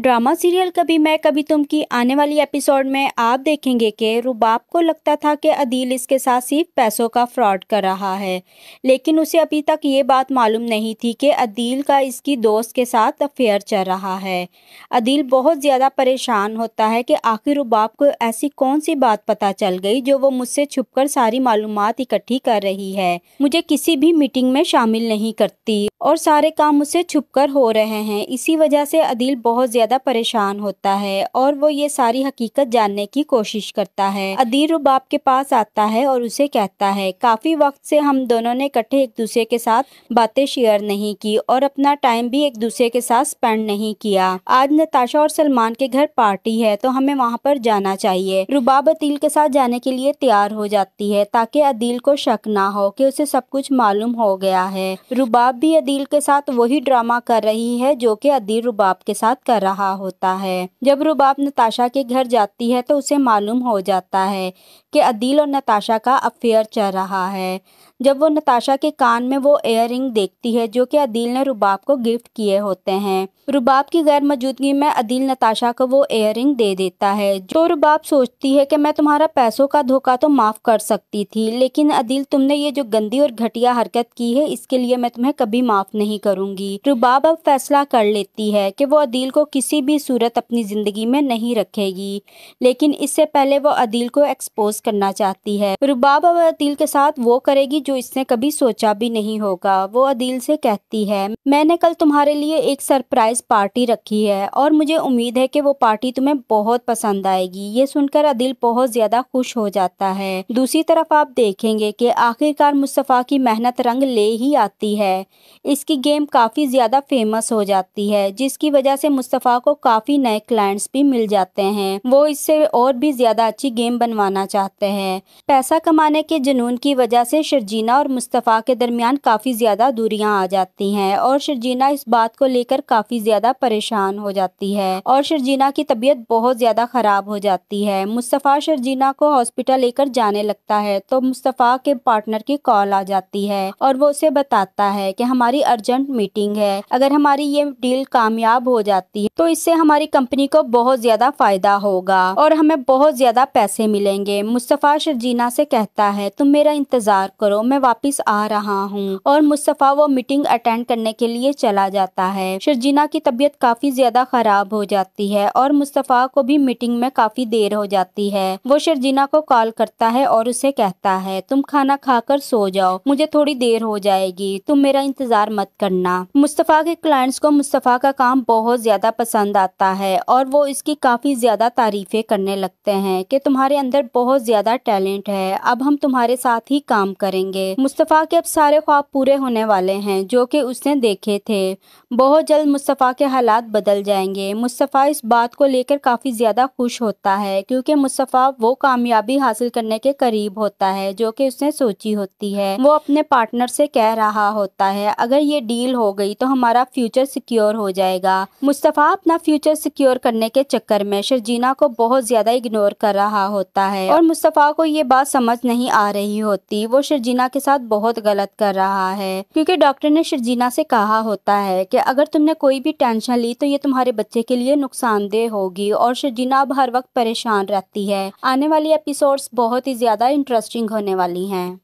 drama serial कभी मैं कभी तुम की आने वाली एपिसोड में आप देखेंगे कि रुबाब को लगता था कि अदील इसके साथ सिर्फ पैसों का फ्रॉड कर रहा है लेकिन उसे अभी तक ये बात मालूम नहीं थी कि अदील का इसकी दोस्त के साथ अफेयर चल रहा है अदील बहुत ज़्यादा परेशान होता है कि आखिर रुबाब को ऐसी कौन सी बात पता चल गई जो वो मुझसे छुप सारी मालूम इकट्ठी कर रही है मुझे किसी भी मीटिंग में शामिल नहीं करती और सारे काम छुप छुपकर हो रहे हैं इसी वजह से अदिल बहुत ज़्यादा परेशान होता है और वो ये सारी हकीकत जानने की कोशिश करता है अदिल रुबाब के पास आता है और उसे कहता है काफ़ी वक्त से हम दोनों ने इकट्ठे एक दूसरे के साथ बातें शेयर नहीं की और अपना टाइम भी एक दूसरे के साथ स्पेंड नहीं किया आज नताशा और सलमान के घर पार्टी है तो हमें वहाँ पर जाना चाहिए रुबाब अदिल के साथ जाने के लिए तैयार हो जाती है ताकि अदिल को शक ना हो कि उसे सब कुछ मालूम हो गया है रुबाब भी अदील के साथ वही ड्रामा कर रही है जो कि अदील रुबाब के साथ कर रहा होता है जब रुबाब नताशा के घर जाती है तो उसे मालूम हो जाता है कि अदील और नताशा का अफेयर चल रहा है जब वो नताशा के कान में वो एयर देखती है जो कि अदील ने रुबाब को गिफ्ट किए होते हैं रुबाब की गैर मौजूदगी में अदील नताशा को वो एयर दे देता है जो रुबाब सोचती है कि मैं तुम्हारा पैसों का धोखा तो माफ कर सकती थी लेकिन अदील तुमने ये जो गंदी और घटिया हरकत की है इसके लिए मैं तुम्हें कभी माफ नहीं करूंगी रुबाब अब फैसला कर लेती है की वो अदील को किसी भी सूरत अपनी जिंदगी में नहीं रखेगी लेकिन इससे पहले वो अदील को एक्सपोज करना चाहती है रुबाब अब अदील के साथ वो करेगी जो जो इसने कभी सोचा भी नहीं होगा वो अदिल से कहती है मैंने कल तुम्हारे लिए एक सरप्राइज पार्टी रखी है और मुझे उम्मीद है कि वो पार्टी तुम्हें बहुत पसंद आएगी ये सुनकर अदील बहुत ज्यादा खुश हो जाता है दूसरी तरफ आप देखेंगे कि आखिरकार मुस्तफ़ा की मेहनत रंग ले ही आती है इसकी गेम काफ़ी ज़्यादा फेमस हो जाती है जिसकी वजह से मुस्तफ़ा को काफ़ी नए क्लाइंट्स भी मिल जाते हैं वो इससे और भी ज़्यादा अच्छी गेम बनवाना चाहते हैं पैसा कमाने के जुनून की वजह से शर्जी शर्जीना और मुस्तफ़ा के दरमियान काफ़ी ज़्यादा दूरियां आ जाती हैं और शर्जीना इस बात को लेकर काफ़ी ज़्यादा परेशान हो जाती है और शर्जीना की तबीयत बहुत ज़्यादा ख़राब हो जाती है मुस्तफ़ा शर्जीना को हॉस्पिटल लेकर जाने लगता है तो मुस्तफ़ा के पार्टनर की कॉल आ जाती है और वो उसे बताता है कि हमारी अर्जेंट मीटिंग है अगर हमारी ये डील कामयाब हो जाती है तो इससे हमारी कंपनी को बहुत ज़्यादा फ़ायदा होगा और हमें बहुत ज़्यादा पैसे मिलेंगे मुस्तफ़ा शर्जीना से कहता है तुम मेरा इंतज़ार करो मैं वापस आ रहा हूँ और मुस्तफ़ा वो मीटिंग अटेंड करने के लिए चला जाता है शर्जीना की तबीयत काफ़ी ज़्यादा ख़राब हो जाती है और मुस्तफ़ा को भी मीटिंग में काफ़ी देर हो जाती है वो शर्जीना को कॉल करता है और उसे कहता है तुम खाना खाकर सो जाओ मुझे थोड़ी देर हो जाएगी तुम मेरा इंतज़ार मत करना मुस्तफ़ा के क्लाइंट्स को मुस्तफ़ा का काम बहुत ज़्यादा पसंद आता है और वो इसकी काफ़ी ज़्यादा तारीफे करने लगते हैं कि तुम्हारे अंदर बहुत ज़्यादा टैलेंट है अब हम तुम्हारे साथ ही काम करेंगे जाएंगे मुस्तफ़ा के अब सारे ख्वाब पूरे होने वाले हैं जो कि उसने देखे थे बहुत जल्द मुस्तफ़ा के हालात बदल जाएंगे मुस्तफ़ा इस बात को लेकर काफ़ी ज़्यादा खुश होता है क्योंकि मुस्तफ़ा वो कामयाबी हासिल करने के करीब होता है जो कि उसने सोची होती है वो अपने पार्टनर से कह रहा होता है अगर ये डील हो गई तो हमारा फ्यूचर सिक्योर हो जाएगा मुस्तफ़ा अपना फ्यूचर सिक्योर करने के चक्कर में शर्जीना को बहुत ज़्यादा इग्नोर कर रहा होता है और मुस्तफ़ा को ये बात समझ नहीं आ रही होती वो शर्जीना शर्जीना के साथ बहुत गलत कर रहा है क्योंकि डॉक्टर ने शर्जीना से कहा होता है कि अगर तुमने कोई भी टेंशन ली तो ये तुम्हारे बच्चे के लिए नुकसानदेह होगी और शर्जीना अब हर वक्त परेशान रहती है आने वाली एपिसोड्स बहुत ही ज्यादा इंटरेस्टिंग होने वाली हैं